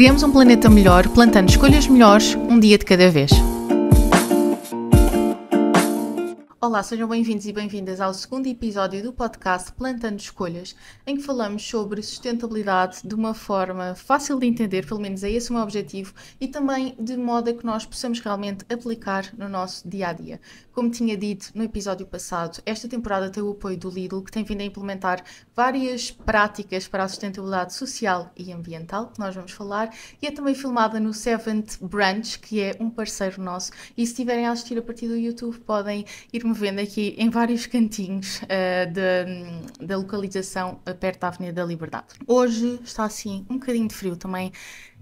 Criamos um planeta melhor plantando escolhas melhores um dia de cada vez. Olá, sejam bem-vindos e bem-vindas ao segundo episódio do podcast Plantando Escolhas, em que falamos sobre sustentabilidade de uma forma fácil de entender, pelo menos é esse o meu objetivo, e também de modo a que nós possamos realmente aplicar no nosso dia a dia. Como tinha dito no episódio passado, esta temporada tem o apoio do Lidl, que tem vindo a implementar várias práticas para a sustentabilidade social e ambiental, que nós vamos falar, e é também filmada no Seventh Branch, que é um parceiro nosso. E se estiverem a assistir a partir do YouTube, podem ir-me vendo aqui em vários cantinhos uh, da localização perto da Avenida da Liberdade. Hoje está assim um bocadinho de frio também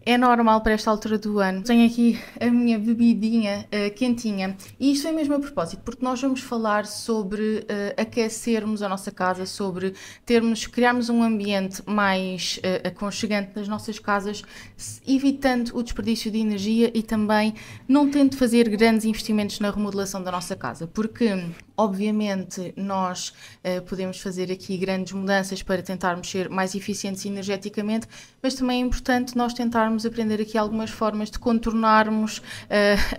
é normal para esta altura do ano. Tenho aqui a minha bebidinha uh, quentinha. E isto é mesmo a propósito, porque nós vamos falar sobre uh, aquecermos a nossa casa, sobre termos, criarmos um ambiente mais uh, aconchegante nas nossas casas, evitando o desperdício de energia e também não tendo de fazer grandes investimentos na remodelação da nossa casa, porque obviamente nós podemos fazer aqui grandes mudanças para tentarmos ser mais eficientes energeticamente, mas também é importante nós tentarmos tentarmos aprender aqui algumas formas de contornarmos uh,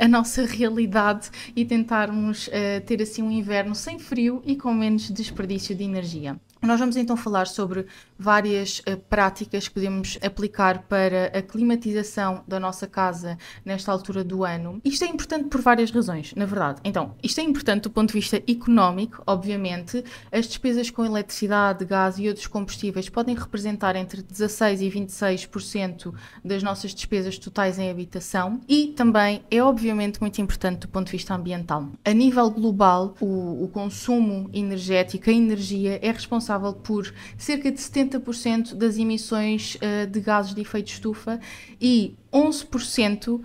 a nossa realidade e tentarmos uh, ter assim um inverno sem frio e com menos desperdício de energia. Nós vamos então falar sobre várias uh, práticas que podemos aplicar para a climatização da nossa casa nesta altura do ano. Isto é importante por várias razões, na verdade. Então, isto é importante do ponto de vista económico, obviamente. As despesas com eletricidade, gás e outros combustíveis podem representar entre 16% e 26% das nossas despesas totais em habitação e também é obviamente muito importante do ponto de vista ambiental. A nível global, o, o consumo energético, a energia, é responsável responsável por cerca de 70% das emissões eh, de gases de efeito estufa e 11%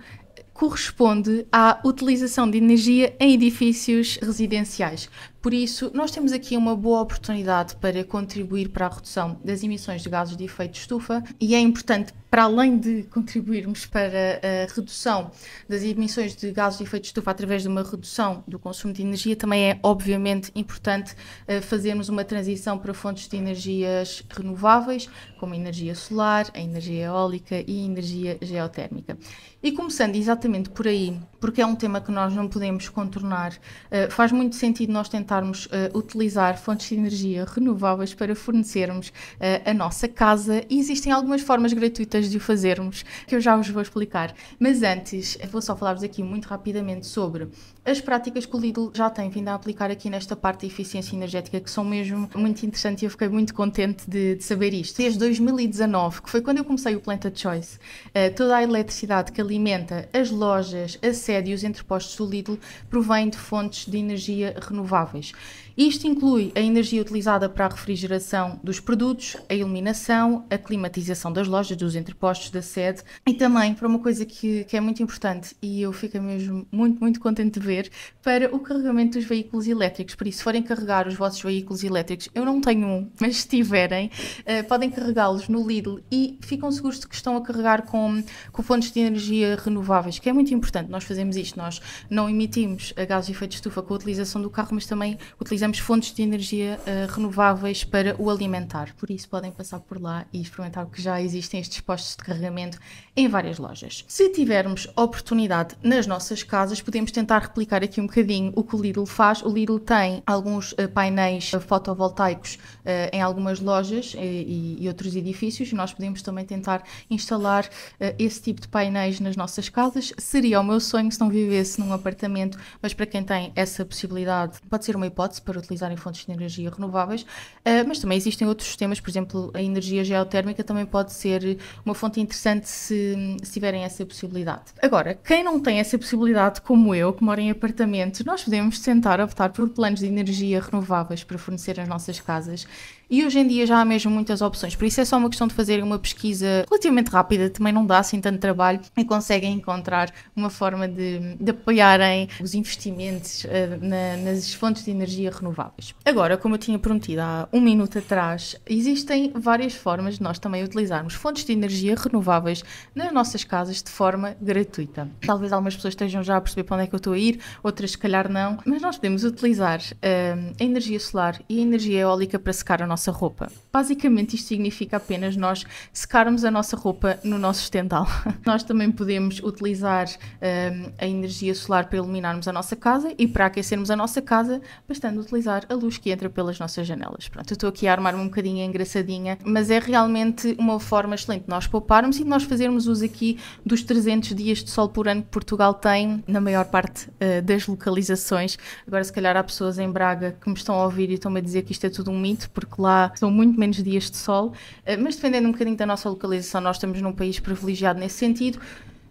corresponde à utilização de energia em edifícios residenciais. Por isso, nós temos aqui uma boa oportunidade para contribuir para a redução das emissões de gases de efeito de estufa e é importante, para além de contribuirmos para a redução das emissões de gases de efeito de estufa através de uma redução do consumo de energia, também é obviamente importante eh, fazermos uma transição para fontes de energias renováveis, como a energia solar, a energia eólica e a energia geotérmica. E começando exatamente exatamente por aí, porque é um tema que nós não podemos contornar. Uh, faz muito sentido nós tentarmos uh, utilizar fontes de energia renováveis para fornecermos uh, a nossa casa e existem algumas formas gratuitas de o fazermos que eu já vos vou explicar. Mas antes, vou só falar-vos aqui muito rapidamente sobre as práticas que o Lidl já tem vindo a aplicar aqui nesta parte da eficiência energética, que são mesmo muito interessantes e eu fiquei muito contente de, de saber isto. Desde 2019, que foi quando eu comecei o a Choice, eh, toda a eletricidade que alimenta as lojas, a sede e os entrepostos do Lidl provém de fontes de energia renováveis. Isto inclui a energia utilizada para a refrigeração dos produtos, a iluminação, a climatização das lojas, dos entrepostos, da sede e também para uma coisa que, que é muito importante e eu fico mesmo muito, muito contente de ver, para o carregamento dos veículos elétricos. Por isso, se forem carregar os vossos veículos elétricos, eu não tenho um, mas se tiverem, uh, podem carregá-los no Lidl e ficam seguros de que estão a carregar com, com fontes de energia renováveis, que é muito importante. Nós fazemos isto, nós não emitimos gases de efeito de estufa com a utilização do carro, mas também utilizamos utilizamos fontes de energia uh, renováveis para o alimentar. Por isso, podem passar por lá e experimentar que já existem estes postos de carregamento em várias lojas. Se tivermos oportunidade nas nossas casas, podemos tentar replicar aqui um bocadinho o que o Lidl faz. O Lidl tem alguns uh, painéis eh, fotovoltaicos em algumas lojas e, e, outros edifícios. Nós podemos também tentar instalar esse tipo de painéis nas nossas casas. Seria o meu sonho se não vivesse num apartamento, mas para quem tem essa possibilidade, pode ser uma hipótese para para utilizarem fontes de energia renováveis, uh, mas também existem outros sistemas, por exemplo, a energia geotérmica também pode ser uma fonte interessante se, se tiverem essa possibilidade. Agora, quem não tem essa possibilidade, como eu, que mora em apartamento, nós podemos tentar optar por planos de energia renováveis para fornecer as nossas casas e hoje em dia já há mesmo muitas opções, por isso é só uma questão de fazerem uma pesquisa relativamente rápida, também não dá assim tanto trabalho e conseguem encontrar uma forma de, de apoiarem os investimentos uh, na, nas fontes de energia renováveis. Agora, como eu tinha prometido há um minuto atrás, existem várias formas de nós também utilizarmos fontes de energia renováveis nas nossas casas de forma gratuita. Talvez algumas pessoas estejam já a perceber para onde é que eu estou a ir, outras se calhar não, mas nós podemos utilizar uh, a energia solar e a energia eólica para secar a nossa nossa roupa. Basicamente, isto significa apenas nós secarmos a nossa roupa no nosso estendal. nós também podemos utilizar um, a energia solar para iluminarmos a nossa casa e para aquecermos a nossa casa, bastando utilizar a luz que entra pelas nossas janelas. Pronto, eu estou aqui a armar-me um bocadinho engraçadinha, mas é realmente uma forma excelente de nós pouparmos e de nós fazermos uso aqui dos 300 dias de sol por ano que Portugal tem na maior parte uh, das localizações. Agora, se calhar há pessoas em Braga que me estão a ouvir e estão-me a dizer que isto é tudo um mito, porque lá são muito menos dias de sol, eh, mas dependendo um bocadinho da nossa localização, nós estamos num país privilegiado nesse sentido.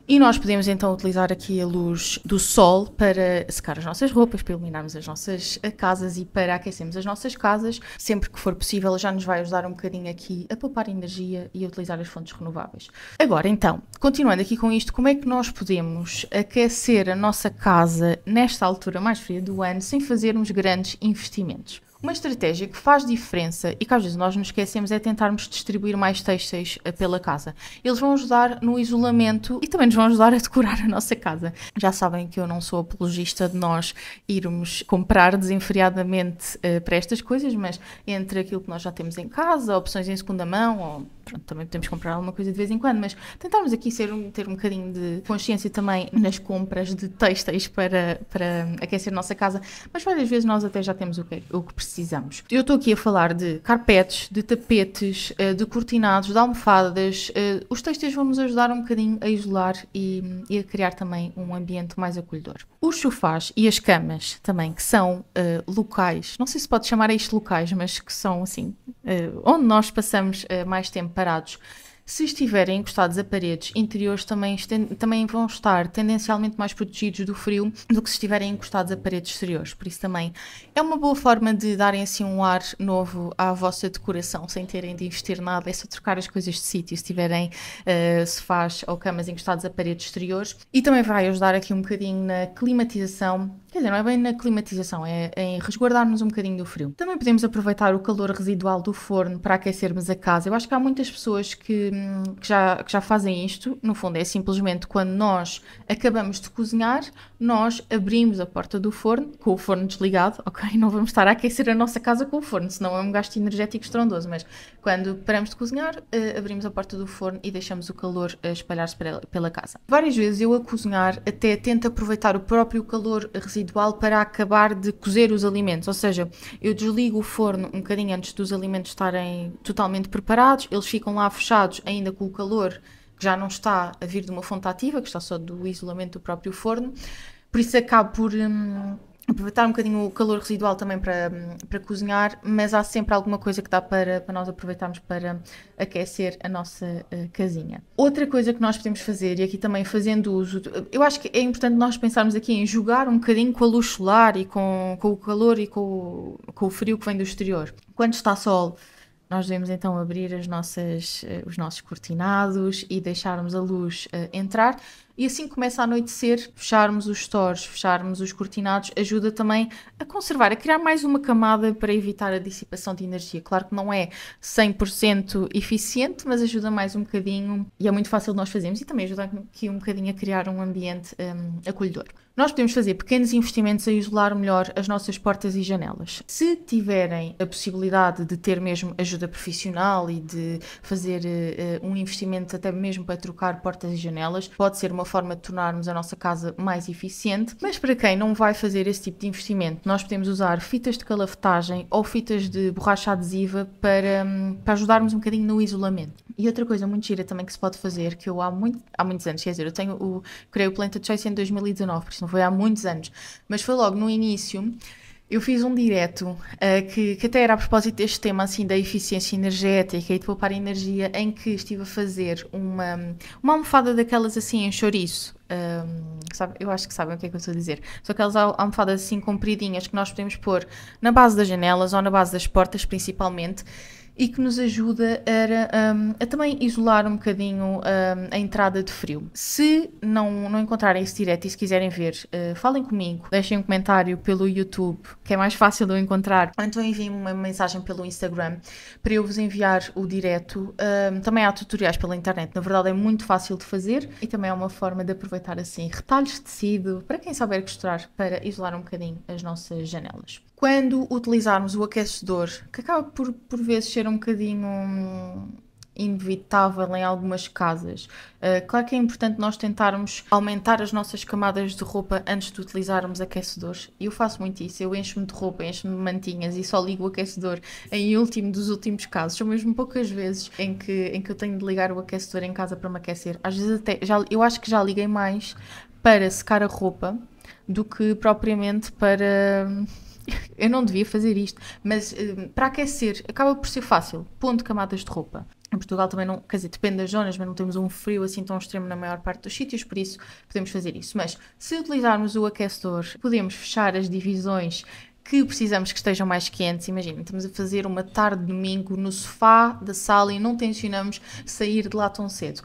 E nós podemos então utilizar aqui a luz do sol para secar as nossas roupas, para iluminarmos as nossas eh, casas e para aquecermos as nossas casas. Sempre que for possível, já nos vai ajudar um bocadinho aqui a poupar energia e a utilizar as fontes renováveis. Agora, então, continuando aqui com isto, como é que nós podemos aquecer a nossa casa nesta altura mais fria do ano sem fazermos grandes investimentos? Uma estratégia que faz diferença e que às vezes nós nos esquecemos é tentarmos distribuir mais textos eh, pela casa. Eles vão ajudar no isolamento e também nos vão ajudar a decorar a nossa casa. Já sabem que eu não sou apologista de nós irmos comprar desenfreadamente uh, para estas coisas, mas entre aquilo que nós já temos em casa, opções em segunda mão ou pronto, também podemos comprar alguma coisa de vez em quando, mas tentarmos aqui ser um, ter um bocadinho de consciência também nas compras de têxteis para, para aquecer a nossa casa, mas várias vezes nós até já temos o que, é, o que precisamos. Eu estou aqui a falar de carpetes, de tapetes, eh, de cortinados, de almofadas. Eh, os têxteis vão nos ajudar um bocadinho a isolar e, e a criar também um ambiente mais acolhedor. Os sofás e as camas também, que são uh, locais, não sei se pode chamar a isto locais, mas que são assim, uh, onde nós passamos uh, mais tempo parados se estiverem encostados a paredes interiores, também, também vão estar tendencialmente mais protegidos do frio do que se estiverem encostados a paredes exteriores. Por isso, também é uma boa forma de darem assim um ar novo à vossa decoração, sem terem de investir nada, é só trocar as coisas de sítio, se tiverem uh, eh, sofás ou camas encostados a paredes exteriores. E também vai ajudar aqui um bocadinho na climatização Quer dizer, não é bem na climatização, é em resguardar-nos um bocadinho do frio. Também podemos aproveitar o calor residual do forno para aquecermos a casa. Eu acho que há muitas pessoas que que já, que já fazem isto, no fundo, é simplesmente quando nós acabamos de cozinhar, nós abrimos a porta do forno, com o forno desligado, ok? Não vamos estar a aquecer a nossa casa com o forno, senão é um gasto energético estrondoso, mas quando paramos de cozinhar, eh, abrimos a porta do forno e deixamos o calor eh, espalhar-se pela casa. Várias vezes eu a cozinhar até tento aproveitar o próprio calor residual para acabar de cozer os alimentos, ou seja, eu desligo o forno um bocadinho antes dos alimentos estarem totalmente preparados, eles ficam lá fechados ainda com o calor que já não está a vir de uma fonte ativa, que está só do isolamento do próprio forno. Por isso acabo por hum, aproveitar um bocadinho o calor residual também para, hum, para cozinhar, mas há sempre alguma coisa que dá para, para nós aproveitarmos para aquecer a nossa uh, casinha. Outra coisa que nós podemos fazer, e aqui também fazendo uso, eu acho que é importante nós pensarmos aqui em jogar um bocadinho com a luz solar e com, com o calor e com, com o frio que vem do exterior. Quando está sol, nós devemos então abrir nossas, eh, os nossos cortinados e deixarmos a luz eh, entrar. E assim começa a anoitecer, fecharmos os stores, fecharmos os cortinados, ajuda também a conservar, a criar mais uma camada para evitar a dissipação de energia. Claro que não é 100% eficiente, mas ajuda mais um bocadinho e é muito fácil nós fazermos e também ajuda aqui um bocadinho a criar um ambiente um, acolhedor. Nós podemos fazer pequenos investimentos a isolar melhor as nossas portas e janelas. Se tiverem a possibilidade de ter mesmo ajuda profissional e de fazer uh, um investimento até mesmo para trocar portas e janelas, pode ser uma forma de tornarmos a nossa casa mais eficiente. Mas para quem não vai fazer esse tipo de investimento, nós podemos usar fitas de calafetagem ou fitas de borracha adesiva para, hum, para ajudarmos um bocadinho no isolamento. E outra coisa muito gira também que se pode fazer, que eu há, muito, há muitos anos, quer dizer, eu tenho o, criei o Planta Choice em 2019, por isso não foi há muitos anos, mas foi logo no início eu fiz um direto uh, que, que até era a propósito deste tema assim da eficiência energética e de poupar energia, em que estive a fazer uma, uma almofada daquelas assim em chouriço. Um, sabe, eu acho que sabem o que é que eu estou a dizer. São aquelas almofadas assim compridinhas que nós podemos pôr na base das janelas ou na base das portas principalmente e que nos ajuda a, hum, a também isolar um bocadinho hum, a entrada de frio. Se não, não encontrarem esse direto e se quiserem ver, uh, falem comigo, deixem um comentário pelo YouTube, que é mais fácil de eu encontrar, ou então enviem uma mensagem pelo Instagram para eu vos enviar o direto. Hum, também há tutoriais pela internet, na verdade é muito fácil de fazer e também é uma forma de aproveitar assim retalhos de tecido, para quem souber costurar, para isolar um bocadinho as nossas janelas. Quando utilizarmos o aquecedor, que acaba por, por vezes ser ser um bocadinho inevitável em algumas casas. Uh, claro que é importante nós tentarmos aumentar as nossas camadas de roupa antes de utilizarmos aquecedores. Eu faço muito isso, eu encho-me de roupa, encho-me de mantinhas e só ligo o aquecedor em último dos últimos casos. São mesmo poucas vezes em que, em que eu tenho de ligar o aquecedor em casa para me aquecer. Às vezes até, já, eu acho que já liguei mais para secar a roupa do que propriamente para eu não devia fazer isto, mas eh, para aquecer acaba por ser fácil. Ponto camadas de roupa. Em Portugal também não, quer dizer, depende das zonas, mas não temos um frio assim tão extremo na maior parte dos sítios, por isso podemos fazer isso. Mas se utilizarmos o aquecedor, podemos fechar as divisões que precisamos que estejam mais quentes. Imagina, estamos a fazer uma tarde de domingo no sofá da sala e não tensionamos sair de lá tão cedo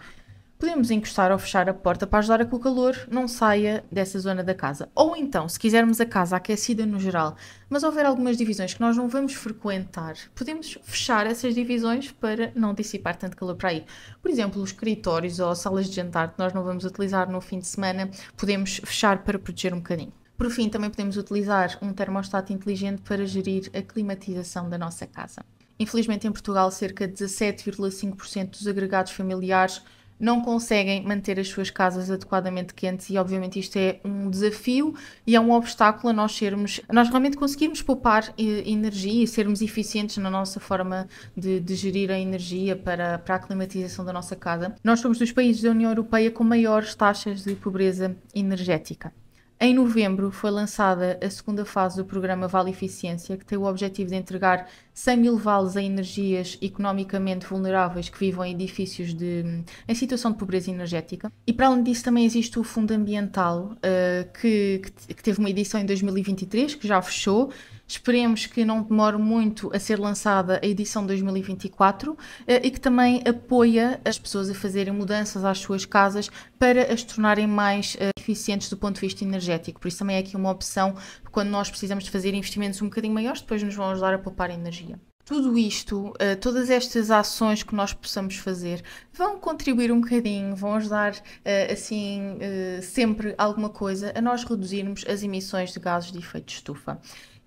podemos encostar ou fechar a porta para ajudar a que o calor não saia dessa zona da casa. Ou então, se quisermos a casa aquecida no geral, mas houver algumas divisões que nós não vamos frequentar, podemos fechar essas divisões para não dissipar tanto calor para aí. Por exemplo, os escritórios ou salas de jantar que nós não vamos utilizar no fim de semana, podemos fechar para proteger um bocadinho. Por fim, também podemos utilizar um termostato inteligente para gerir a climatização da nossa casa. Infelizmente, em Portugal, cerca de 17,5% dos agregados familiares não conseguem manter as suas casas adequadamente quentes e obviamente isto é um desafio e é um obstáculo a nós sermos, a nós realmente conseguirmos poupar eh, energia e sermos eficientes na nossa forma de, de gerir a energia para, para a climatização da nossa casa. Nós somos dos países da União Europeia com maiores taxas de pobreza energética. Em novembro foi lançada a segunda fase do programa Vale Eficiência, que tem o objetivo de entregar 100 mil vales a energias economicamente vulneráveis que vivam em edifícios de, em situação de pobreza energética. E para além disso também existe o Fundo Ambiental, uh, que, que, que teve uma edição em 2023, que já fechou, Esperemos que não demore muito a ser lançada a edição 2024 eh, e que também apoia as pessoas a fazerem mudanças às suas casas para as tornarem mais eh, eficientes do ponto de vista energético. Por isso também é aqui uma opção quando nós precisamos de fazer investimentos um bocadinho maiores, depois nos vão ajudar a poupar energia. Tudo isto, eh, todas estas ações que nós possamos fazer, vão contribuir um bocadinho, vão ajudar assim sempre alguma coisa a nós reduzirmos as emissões de gases de efeito de estufa.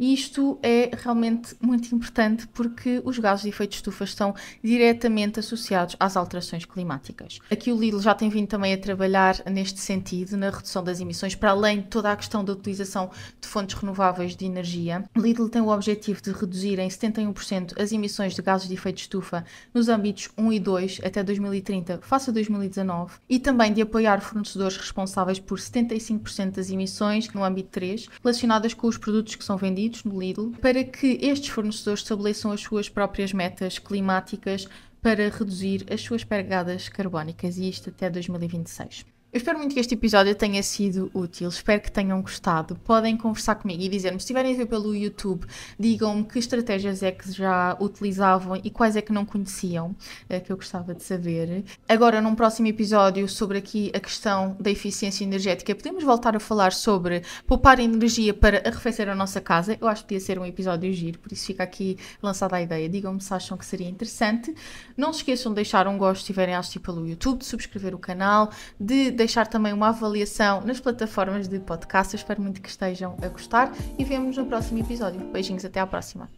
E isto é realmente muito importante porque os gases de efeito de estufa estão diretamente associados às alterações climáticas. Aqui o Lidl já tem vindo também a trabalhar neste sentido, na redução das emissões, para além de toda a questão da utilização de fontes renováveis de energia. O Lidl tem o objetivo de reduzir em 71% as emissões de gases de efeito de estufa nos âmbitos 1 e 2 até 2030, face a 2019, e também de apoiar fornecedores responsáveis por 75% das emissões no âmbito 3, relacionadas com os produtos que são vendidos no Lidl, para que estes fornecedores estabeleçam as suas próprias metas climáticas para reduzir as suas pegadas carbónicas, e isto até 2026. Eu espero muito que este episódio tenha sido útil, espero que tenham gostado. Podem conversar comigo e dizer-me, se estiverem a ver pelo YouTube, digam-me que estratégias é que já utilizavam e quais é que não conheciam, eh, que eu gostava de saber. Agora, num próximo episódio sobre aqui a questão da eficiência energética, podemos voltar a falar sobre poupar energia para arrefecer a nossa casa. Eu acho que podia ser um episódio giro, por isso fica aqui lançada a ideia. Digam-me se acham que seria interessante. Não se esqueçam de deixar um gosto se estiverem a assistir pelo YouTube, de subscrever o canal, de deixar também uma avaliação nas plataformas de podcast. Eu espero muito que estejam a gostar e vemos no próximo episódio. Beijinhos, até à próxima.